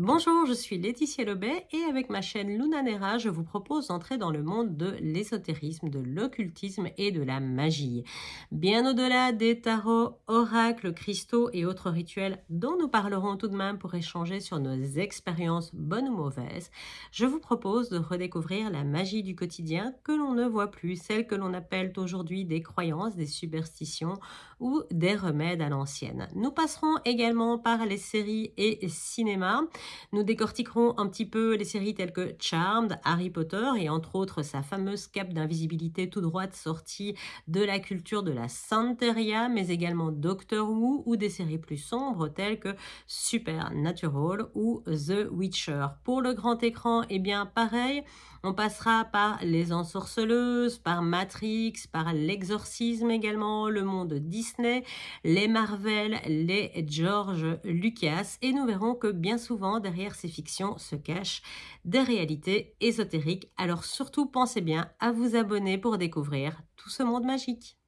Bonjour, je suis Laetitia Lobet et avec ma chaîne Luna Nera, je vous propose d'entrer dans le monde de l'ésotérisme, de l'occultisme et de la magie. Bien au-delà des tarots, oracles, cristaux et autres rituels dont nous parlerons tout de même pour échanger sur nos expériences bonnes ou mauvaises, je vous propose de redécouvrir la magie du quotidien que l'on ne voit plus, celle que l'on appelle aujourd'hui des croyances, des superstitions ou des remèdes à l'ancienne. Nous passerons également par les séries et cinéma. Nous décortiquerons un petit peu les séries telles que Charmed, Harry Potter et entre autres sa fameuse cape d'invisibilité tout droite sortie de la culture de la Santeria, mais également Doctor Who ou des séries plus sombres telles que Supernatural ou The Witcher. Pour le grand écran, eh bien pareil, on passera par Les Ensorceleuses, par Matrix, par L'Exorcisme également, le monde Disney, les Marvel, les George Lucas et nous verrons que bien souvent derrière ces fictions se cachent des réalités ésotériques. Alors surtout, pensez bien à vous abonner pour découvrir tout ce monde magique.